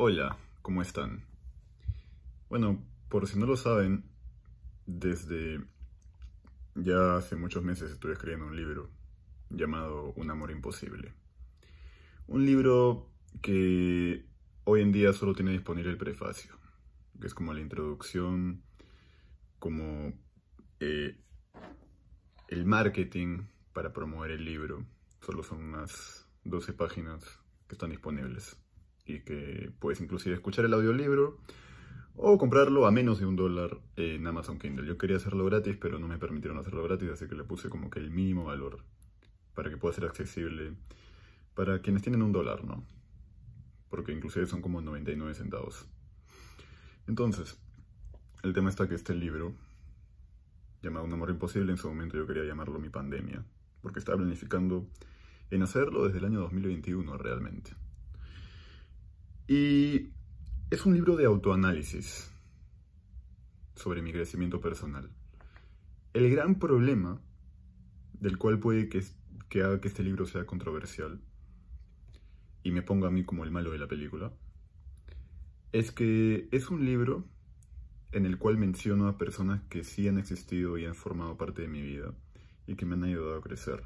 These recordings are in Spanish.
Hola, ¿cómo están? Bueno, por si no lo saben, desde ya hace muchos meses estuve escribiendo un libro llamado Un amor imposible. Un libro que hoy en día solo tiene disponible el prefacio, que es como la introducción, como eh, el marketing para promover el libro. Solo son unas 12 páginas que están disponibles y que puedes inclusive escuchar el audiolibro o comprarlo a menos de un dólar en Amazon Kindle. Yo quería hacerlo gratis, pero no me permitieron hacerlo gratis, así que le puse como que el mínimo valor para que pueda ser accesible para quienes tienen un dólar, ¿no? Porque inclusive son como 99 centavos. Entonces, el tema está que este libro, llamado Un amor imposible, en su momento yo quería llamarlo Mi pandemia, porque estaba planificando en hacerlo desde el año 2021 realmente. Y es un libro de autoanálisis sobre mi crecimiento personal. El gran problema, del cual puede que, haga que este libro sea controversial y me ponga a mí como el malo de la película, es que es un libro en el cual menciono a personas que sí han existido y han formado parte de mi vida y que me han ayudado a crecer.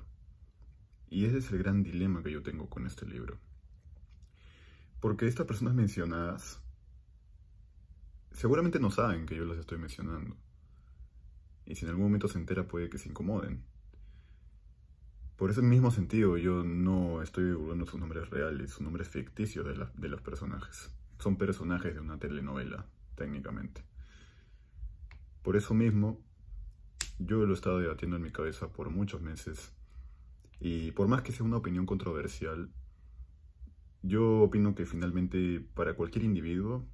Y ese es el gran dilema que yo tengo con este libro. Porque estas personas mencionadas seguramente no saben que yo las estoy mencionando. Y si en algún momento se entera puede que se incomoden. Por ese mismo sentido yo no estoy divulgando sus nombres reales, sus nombres ficticios de, de los personajes. Son personajes de una telenovela, técnicamente. Por eso mismo, yo lo he estado debatiendo en mi cabeza por muchos meses. Y por más que sea una opinión controversial, yo opino que finalmente para cualquier individuo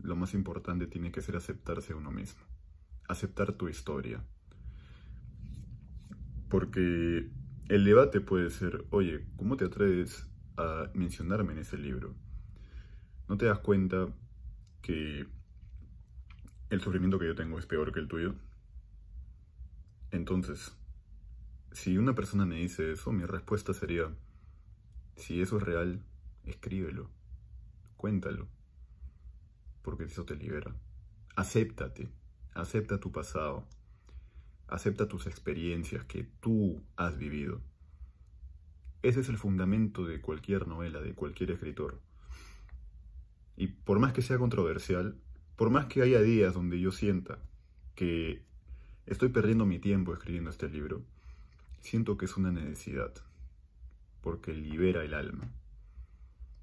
lo más importante tiene que ser aceptarse a uno mismo, aceptar tu historia. Porque el debate puede ser, oye, ¿cómo te atreves a mencionarme en ese libro? ¿No te das cuenta que el sufrimiento que yo tengo es peor que el tuyo? Entonces, si una persona me dice eso, mi respuesta sería, si eso es real, escríbelo, cuéntalo, porque eso te libera. Acéptate, acepta tu pasado, acepta tus experiencias que tú has vivido. Ese es el fundamento de cualquier novela, de cualquier escritor. Y por más que sea controversial, por más que haya días donde yo sienta que estoy perdiendo mi tiempo escribiendo este libro, siento que es una necesidad, porque libera el alma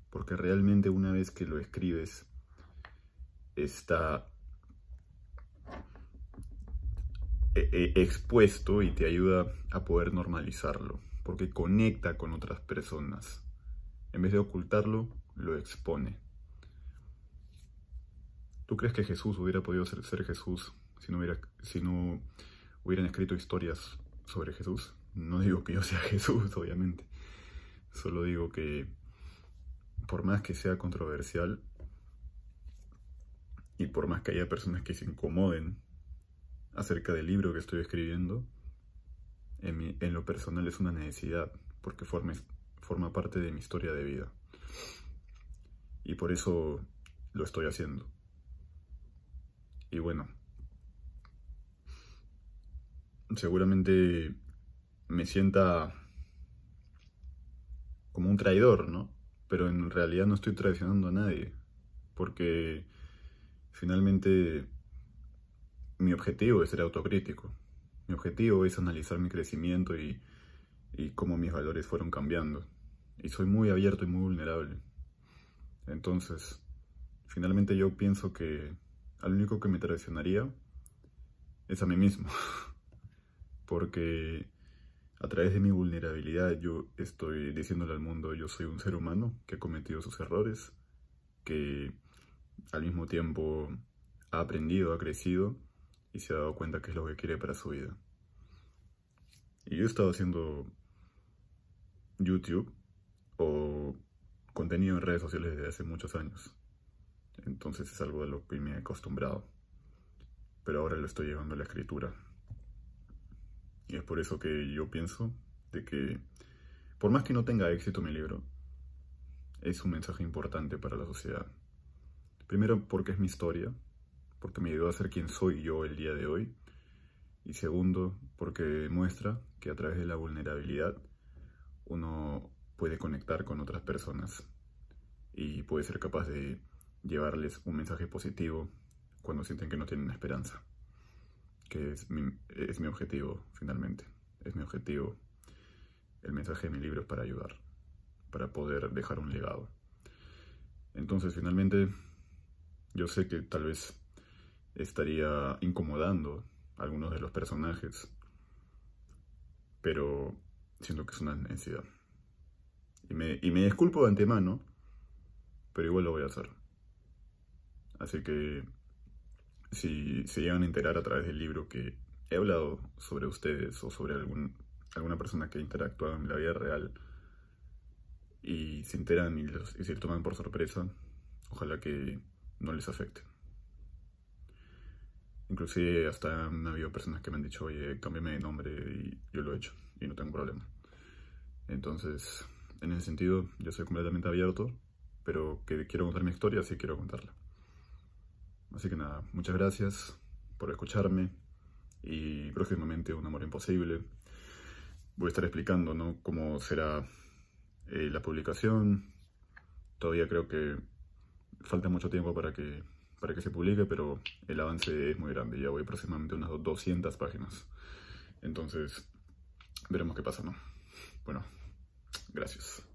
porque realmente una vez que lo escribes está eh, eh, expuesto y te ayuda a poder normalizarlo, porque conecta con otras personas. En vez de ocultarlo, lo expone. ¿Tú crees que Jesús hubiera podido ser, Jesús si no, hubiera, si no hubieran escrito historias sobre Jesús? No digo que yo sea Jesús, obviamente. Solo digo que por más que sea controversial y por más que haya personas que se incomoden acerca del libro que estoy escribiendo, en, lo personal es una necesidad, porque forma, forma parte de mi historia de vida. Y por eso lo estoy haciendo. Y bueno, seguramente me sienta como un traidor, ¿no? pero en realidad no estoy traicionando a nadie, porque finalmente mi objetivo es ser autocrítico, mi objetivo es analizar mi crecimiento y, y cómo mis valores fueron cambiando, y soy muy abierto y muy vulnerable. Entonces, finalmente yo pienso que al único que me traicionaría es a mí mismo, porque a través de mi vulnerabilidad yo estoy diciéndole al mundo, yo soy un ser humano que ha cometido sus errores, que al mismo tiempo ha aprendido, ha crecido y se ha dado cuenta que es lo que quiere para su vida. Y yo he estado haciendo YouTube o contenido en redes sociales desde hace muchos años. Entonces es algo de lo que me he acostumbrado. Pero ahora lo estoy llevando a la escritura. Y es por eso que yo pienso de que, por más que no tenga éxito mi libro, es un mensaje importante para la sociedad. Primero porque es mi historia, porque me ayudó a ser quien soy yo el día de hoy. Y segundo, porque muestra que a través de la vulnerabilidad uno puede conectar con otras personas y puede ser capaz de llevarles un mensaje positivo cuando sienten que no tienen esperanza que es mi, objetivo finalmente. Es mi objetivo. El mensaje de mi libro es para ayudar, para poder dejar un legado. Entonces finalmente yo sé que tal vez estaría incomodando a algunos de los personajes, pero siento que es una necesidad. Y me, y me disculpo de antemano, pero igual lo voy a hacer. Así que si se llegan a enterar a través del libro que he hablado sobre ustedes o sobre algún, alguna persona que ha interactuado en la vida real y se enteran y, se lo toman por sorpresa, ojalá que no les afecte. Inclusive hasta han habido personas que me han dicho, oye, cámbiame de nombre y yo lo he hecho y no tengo problema. Entonces, en ese sentido, yo soy completamente abierto, pero que quiero contar mi historia, sí quiero contarla. Así que nada, muchas gracias por escucharme y próximamente Un Amor Imposible. Voy a estar explicando cómo será eh, la publicación. Todavía creo que falta mucho tiempo para que, para que se publique, pero el avance es muy grande. Ya voy aproximadamente unas 200 páginas. Entonces, veremos qué pasa, ¿no? Bueno, gracias.